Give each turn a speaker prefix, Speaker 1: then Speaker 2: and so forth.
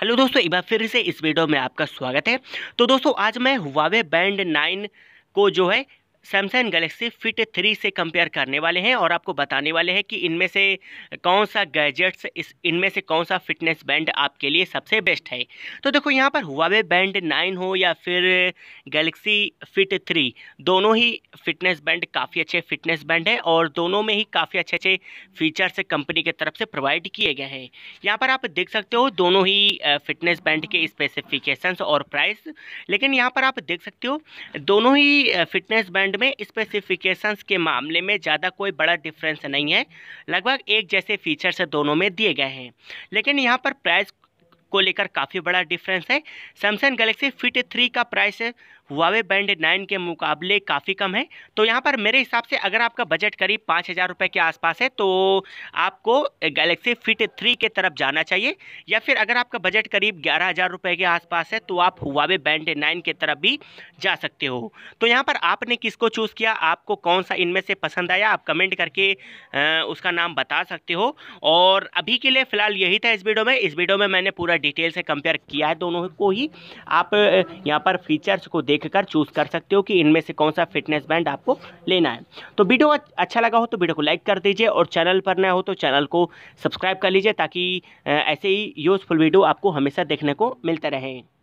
Speaker 1: hello दोस्तों एक बार फिर से इस वीडियो में आपका स्वागत है तो दोस्तों आज मैं हुआवे बैंड नाइन को जो है सैमसंग गैलेक्सी फिट थ्री से कंपेयर करने वाले हैं और आपको बताने वाले हैं कि इनमें से कौन सा गैजेट्स इस इनमें से कौन सा फिटनेस बैंड आपके लिए सबसे बेस्ट है तो देखो यहाँ पर हुआवे बैंड नाइन हो या फिर गैलेक्सी फिट थ्री दोनों ही फिटनेस बैंड काफ़ी अच्छे फिटनेस बैंड है और दोनों में ही काफ़ी अच्छे अच्छे फीचर्स कंपनी की तरफ से प्रोवाइड किए गए हैं यहाँ पर आप देख सकते हो दोनों ही फिटनेस बैंड के स्पेसिफिकेशंस और प्राइस लेकिन यहाँ पर आप देख सकते हो दोनों ही फिटनेस बैंड में स्पेसिफिकेशंस के मामले में ज़्यादा कोई बड़ा डिफरेंस नहीं है लगभग एक जैसे फीचर्स दोनों में दिए गए हैं लेकिन यहाँ पर प्राइस को लेकर काफ़ी बड़ा डिफरेंस है सैमसंग गैलेक्सी फिट थ्री का प्राइस हुआवे बैंड नाइन के मुकाबले काफ़ी कम है तो यहाँ पर मेरे हिसाब से अगर आपका बजट करीब पाँच हज़ार रुपये के आसपास है तो आपको गैलेक्सी फिट थ्री के तरफ जाना चाहिए या फिर अगर आपका बजट करीब ग्यारह हज़ार रुपये के आसपास है तो आप हुआवे बैंड नाइन के तरफ भी जा सकते हो तो यहाँ पर आपने किसको चूज़ किया आपको कौन सा इनमें से पसंद आया आप कमेंट करके उसका नाम बता सकते हो और अभी के लिए फ़िलहाल यही था इस वीडियो में इस वीडियो में मैंने पूरा डिटेल से कंपेयर किया है दोनों को ही आप यहाँ पर फीचर्स को देखकर चूज़ कर सकते हो कि इनमें से कौन सा फिटनेस बैंड आपको लेना है तो वीडियो अच्छा लगा हो तो वीडियो को लाइक कर दीजिए और चैनल पर नया हो तो चैनल को सब्सक्राइब कर लीजिए ताकि ऐसे ही यूज़फुल वीडियो आपको हमेशा देखने को मिलते रहें